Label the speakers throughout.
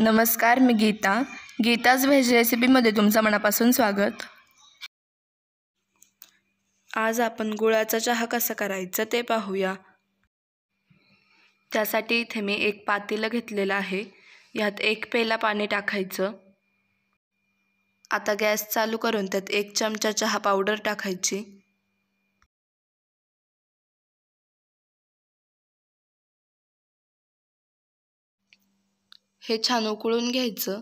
Speaker 1: नमस्कार मी गीता गीताज व्हेज रेसिपीमध्ये तुमचं मनापासून स्वागत आज आपण गुळाचा चहा कसा करायचा ते पाहूया त्यासाठी इथे मी एक पातेलं घेतलेलं आहे यात एक पेला पाणी टाकायचं आता गॅस चालू करून त्यात एक चमचा चहा पावडर टाकायची
Speaker 2: हे छान उकळून घ्यायचं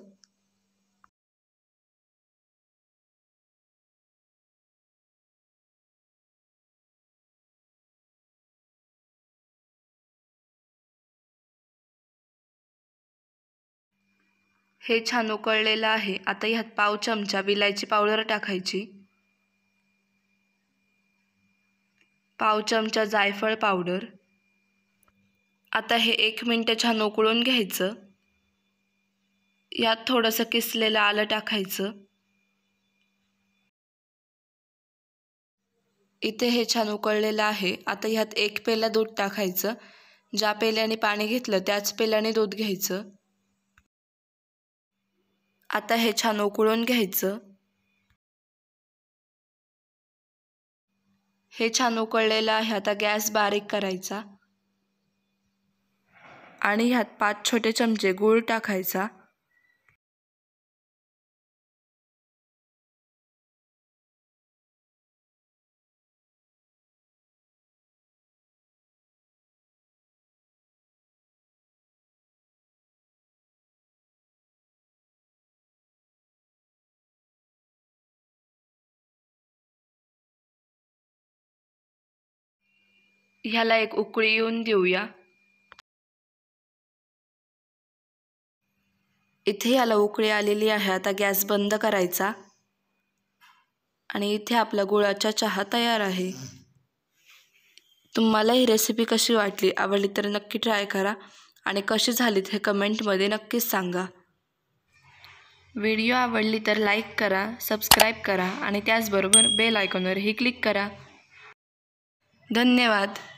Speaker 1: हे छान उकळलेलं आहे आता ह्यात पाव चमचा विलायची पावडर टाकायची पाव चमचा जायफळ पावडर आता हे एक मिनटं छान उकळून घ्यायचं यात थोडंसं किसलेलं आलं टाकायचं इथे हे छान उकळलेलं आहे आता ह्यात एक पेला दूध टाकायचं ज्या पेल्याने पाणी घेतलं त्याच पेल्याने दूध घ्यायचं आता हे छान उकळून घ्यायचं हे छान उकळलेलं आहे आता गॅस बारीक करायचा आणि ह्यात पाच छोटे चमचे गूळ टाकायचा ह्याला एक उकळी येऊन देऊया इथे याला उकळी आलेली आहे आता गॅस बंद करायचा आणि इथे आपला गुळाचा चहा तयार आहे तुम्हाला ही रेसिपी कशी वाटली आवडली तर नक्की ट्राय करा आणि कशी झाली हे कमेंटमध्ये नक्कीच सांगा व्हिडिओ आवडली तर लाईक करा सबस्क्राईब करा आणि त्याचबरोबर बेल आयकॉनवरही क्लिक करा धन्यवाद